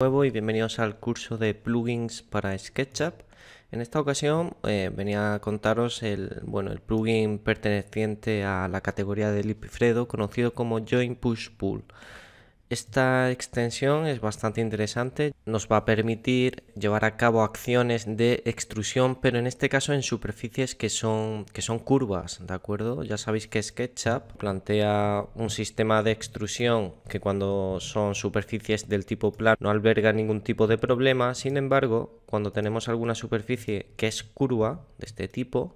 nuevo y bienvenidos al curso de plugins para SketchUp. En esta ocasión eh, venía a contaros el, bueno, el plugin perteneciente a la categoría de Lipifredo conocido como Join Push Pull. Esta extensión es bastante interesante, nos va a permitir llevar a cabo acciones de extrusión, pero en este caso en superficies que son, que son curvas, ¿de acuerdo? Ya sabéis que SketchUp plantea un sistema de extrusión que cuando son superficies del tipo plano no alberga ningún tipo de problema, sin embargo, cuando tenemos alguna superficie que es curva de este tipo,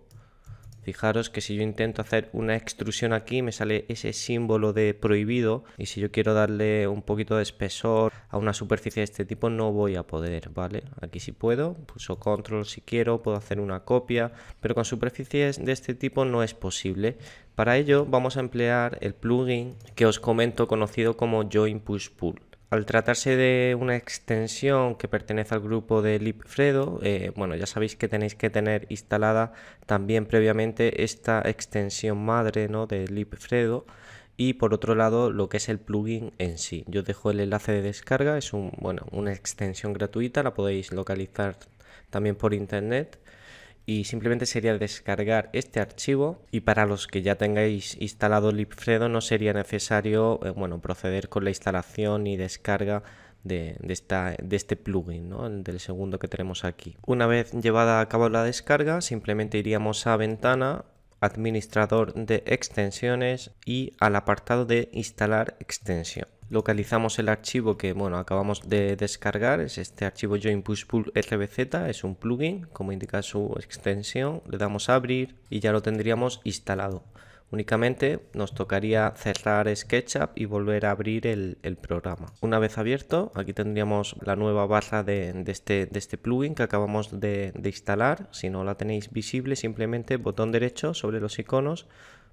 Fijaros que si yo intento hacer una extrusión aquí me sale ese símbolo de prohibido y si yo quiero darle un poquito de espesor a una superficie de este tipo no voy a poder, ¿vale? Aquí sí puedo, pulso control si quiero, puedo hacer una copia, pero con superficies de este tipo no es posible. Para ello vamos a emplear el plugin que os comento conocido como Join Push Pull. Al tratarse de una extensión que pertenece al grupo de Lipfredo, eh, bueno, ya sabéis que tenéis que tener instalada también previamente esta extensión madre ¿no? de Lipfredo y por otro lado lo que es el plugin en sí. Yo dejo el enlace de descarga, es un, bueno, una extensión gratuita, la podéis localizar también por internet y simplemente sería descargar este archivo y para los que ya tengáis instalado Libfredo no sería necesario eh, bueno, proceder con la instalación y descarga de, esta, de este plugin, del segundo que tenemos aquí. Una vez llevada a cabo la descarga simplemente iríamos a ventana administrador de extensiones y al apartado de instalar extensión. Localizamos el archivo que bueno, acabamos de descargar, es este archivo Join Push Pull RBZ, es un plugin, como indica su extensión, le damos a abrir y ya lo tendríamos instalado. Únicamente nos tocaría cerrar SketchUp y volver a abrir el, programa. Una vez abierto, aquí tendríamos la nueva barra de, este, este, plugin que acabamos de, instalar. Si no la tenéis visible, simplemente botón derecho sobre los iconos,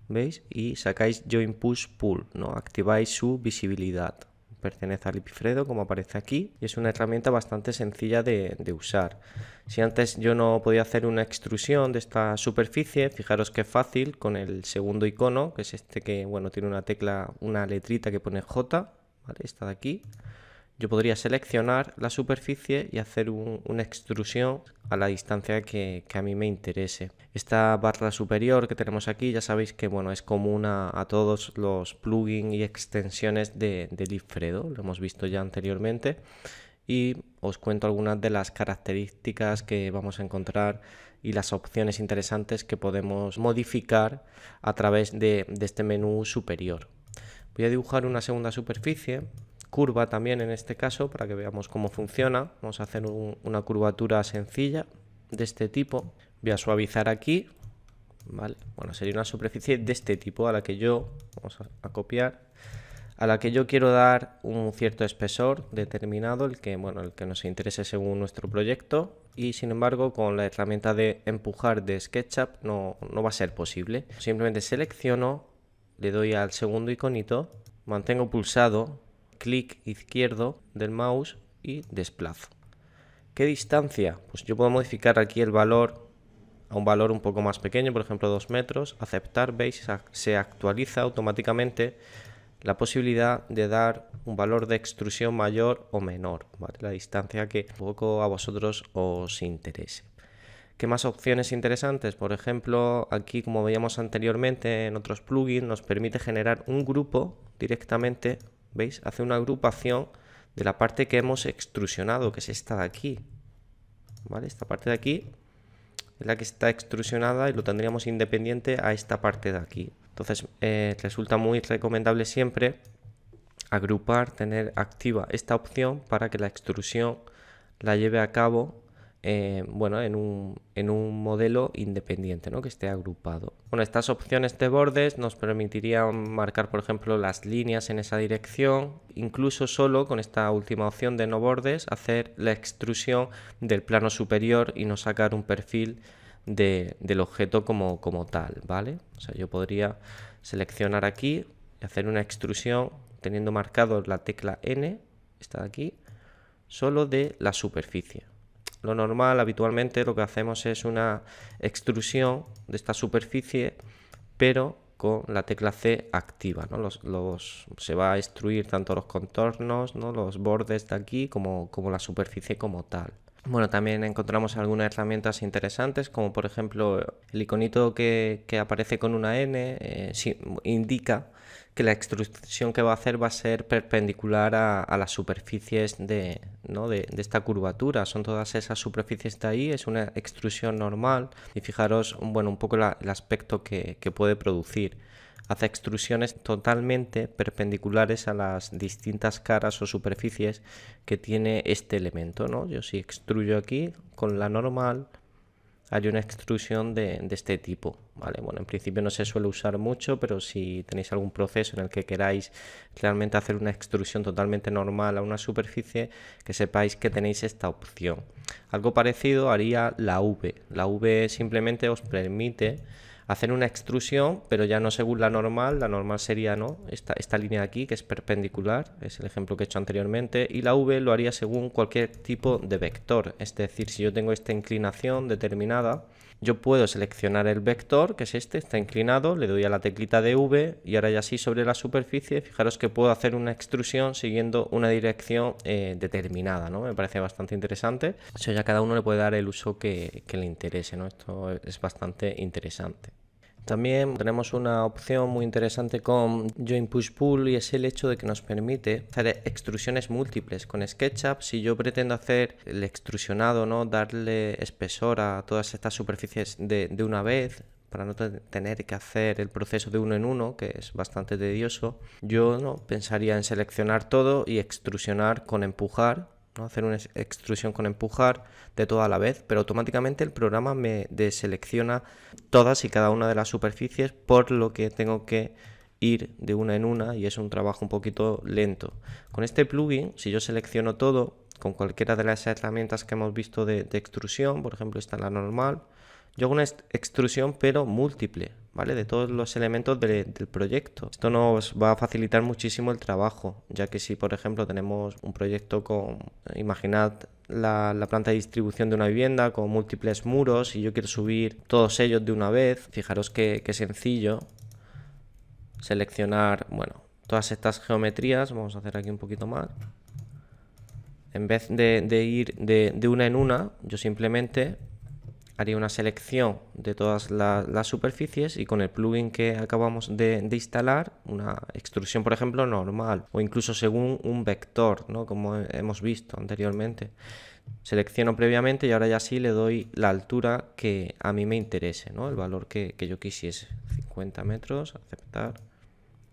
¿veis? Y sacáis Join Push Pull, ¿no? Activáis su visibilidad pertenece al Epifredo, como aparece aquí, y es una herramienta bastante sencilla de, usar. Si antes yo no podía hacer una extrusión de esta superficie, fijaros que es fácil con el segundo icono, que es este que, bueno, tiene una tecla, una letrita que pone J, ¿vale? Esta de aquí yo podría seleccionar la superficie y hacer una extrusión a la distancia que, a mí me interese. Esta barra superior que tenemos aquí ya sabéis que bueno, es común a, todos los plugins y extensiones de, de lo hemos visto ya anteriormente y os cuento algunas de las características que vamos a encontrar y las opciones interesantes que podemos modificar a través de este menú superior. Voy a dibujar una segunda superficie curva también en este caso para que veamos cómo funciona. Vamos a hacer una curvatura sencilla de este tipo. Voy a suavizar aquí. Vale, bueno, sería una superficie de este tipo a la que yo, vamos a, copiar, a la que yo quiero dar un cierto espesor determinado, el que, bueno, el que nos interese según nuestro proyecto y sin embargo con la herramienta de empujar de SketchUp no, no, va a ser posible. Simplemente selecciono, le doy al segundo iconito, mantengo pulsado clic izquierdo del mouse y desplazo. ¿Qué distancia? Pues yo puedo modificar aquí el valor a un valor un poco más pequeño, por ejemplo 2 metros, aceptar, veis, se actualiza automáticamente la posibilidad de dar un valor de extrusión mayor o menor, la distancia que poco a vosotros os interese. ¿Qué más opciones interesantes? Por ejemplo, aquí como veíamos anteriormente en otros plugins, nos permite generar un grupo directamente ¿Veis? Hace una agrupación de la parte que hemos extrusionado, que es esta de aquí. ¿Vale? Esta parte de aquí es la que está extrusionada y lo tendríamos independiente a esta parte de aquí. Entonces eh, resulta muy recomendable siempre agrupar, tener activa esta opción para que la extrusión la lleve a cabo eh, bueno, en un, modelo independiente, ¿no? que esté agrupado. Bueno, estas opciones de bordes nos permitirían marcar, por ejemplo, las líneas en esa dirección, incluso solo con esta última opción de no bordes, hacer la extrusión del plano superior y no sacar un perfil del objeto como, como tal, ¿vale? O sea, yo podría seleccionar aquí y hacer una extrusión teniendo marcado la tecla N, está aquí, solo de la superficie, lo normal habitualmente lo que hacemos es una extrusión de esta superficie, pero con la tecla C activa. ¿no? Los, se va a extruir tanto los contornos, ¿no? los bordes de aquí, como, como la superficie como tal. Bueno, también encontramos algunas herramientas interesantes, como por ejemplo el iconito que, aparece con una N, eh, indica la extrusión que va a hacer va a ser perpendicular a, las superficies de, de, esta curvatura. Son todas esas superficies de ahí, es una extrusión normal. Y fijaros, bueno, un poco el aspecto que, puede producir hace extrusiones totalmente perpendiculares a las distintas caras o superficies que tiene este elemento. ¿no? Yo si extruyo aquí con la normal, hay una extrusión de, de, este tipo. Vale, bueno, en principio no se suele usar mucho, pero si tenéis algún proceso en el que queráis realmente hacer una extrusión totalmente normal a una superficie, que sepáis que tenéis esta opción. Algo parecido haría la V. La V simplemente os permite hacer una extrusión, pero ya no según la normal, la normal sería ¿no? esta, línea aquí que es perpendicular, es el ejemplo que he hecho anteriormente, y la V lo haría según cualquier tipo de vector, es decir, si yo tengo esta inclinación determinada, yo puedo seleccionar el vector, que es este, está inclinado, le doy a la teclita de V y ahora ya sí sobre la superficie, fijaros que puedo hacer una extrusión siguiendo una dirección eh, determinada, ¿no? Me parece bastante interesante. Eso ya cada uno le puede dar el uso que, le interese, Esto es bastante interesante. También tenemos una opción muy interesante con Join Push Pull y es el hecho de que nos permite hacer extrusiones múltiples. Con SketchUp, si yo pretendo hacer el extrusionado, ¿no? darle espesor a todas estas superficies de, de una vez, para no tener que hacer el proceso de uno en uno, que es bastante tedioso, yo ¿no? pensaría en seleccionar todo y extrusionar con empujar hacer una extrusión con empujar de toda la vez, pero automáticamente el programa me deselecciona todas y cada una de las superficies por lo que tengo que ir de una en una y es un trabajo un poquito lento. Con este plugin, si yo selecciono todo, con cualquiera de las herramientas que hemos visto de, extrusión, por ejemplo esta la normal, yo hago una extrusión pero múltiple, ¿vale? De todos los elementos del proyecto. Esto nos va a facilitar muchísimo el trabajo, ya que si, por ejemplo, tenemos un proyecto con, imaginad la, planta de distribución de una vivienda con múltiples muros y yo quiero subir todos ellos de una vez, fijaros qué, qué sencillo seleccionar, bueno, todas estas geometrías, vamos a hacer aquí un poquito más. En vez de, ir de, de una en una, yo simplemente haría una selección de todas las superficies y con el plugin que acabamos de, instalar, una extrusión por ejemplo normal o incluso según un vector, como hemos visto anteriormente. Selecciono previamente y ahora ya sí le doy la altura que a mí me interese, el valor que, que yo quisiese. 50 metros, aceptar,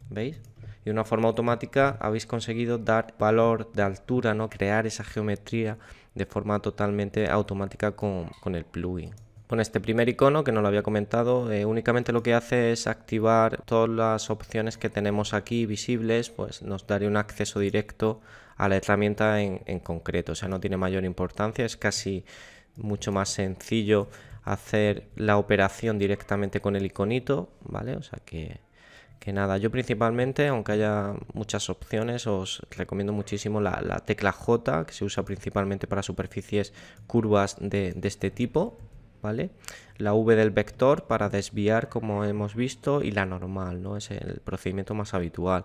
¿veis? Y de una forma automática habéis conseguido dar valor de altura, ¿no? crear esa geometría de forma totalmente automática con, el plugin. Con este primer icono que no lo había comentado, eh, únicamente lo que hace es activar todas las opciones que tenemos aquí visibles, pues nos daría un acceso directo a la herramienta en, en concreto, o sea, no tiene mayor importancia, es casi mucho más sencillo hacer la operación directamente con el iconito, ¿vale? O sea que que nada, yo principalmente, aunque haya muchas opciones, os recomiendo muchísimo la, tecla J, que se usa principalmente para superficies curvas de, de este tipo, la V del vector para desviar como hemos visto y la normal, ¿no? Es el procedimiento más habitual.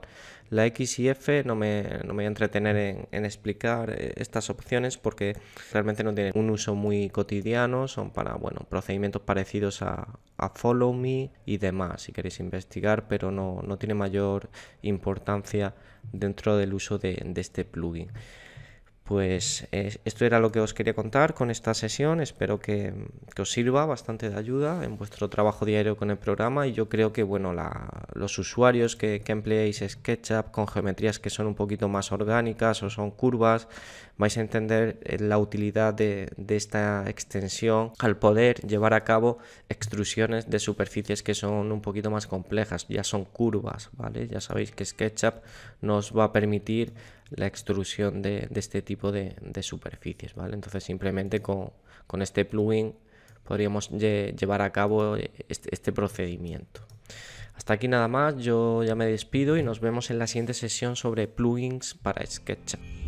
La X y F no me, no me voy a entretener en, explicar eh, estas opciones porque realmente no tienen un uso muy cotidiano, son para, bueno, procedimientos parecidos a, Follow Me y demás, si queréis investigar, pero no, no tiene mayor importancia dentro del uso de este plugin pues eh, esto era lo que os quería contar con esta sesión. Espero mm, que, os sirva bastante de ayuda en vuestro trabajo diario con el programa. Y yo creo que bueno, los usuarios que, empleéis SketchUp con geometrías que son un poquito más orgánicas o son curvas, vais a entender eh, la utilidad de, de esta extensión al poder llevar a cabo extrusiones de superficies que son un poquito más complejas. Ya son curvas, ¿vale? Ya sabéis que SketchUp nos va a permitir la extrusión de, este tipo de, superficies, ¿vale? Entonces simplemente con, este plugin podríamos llevar a cabo este, este procedimiento. Hasta aquí nada más, yo ya me despido y nos vemos en la siguiente sesión sobre plugins para SketchUp.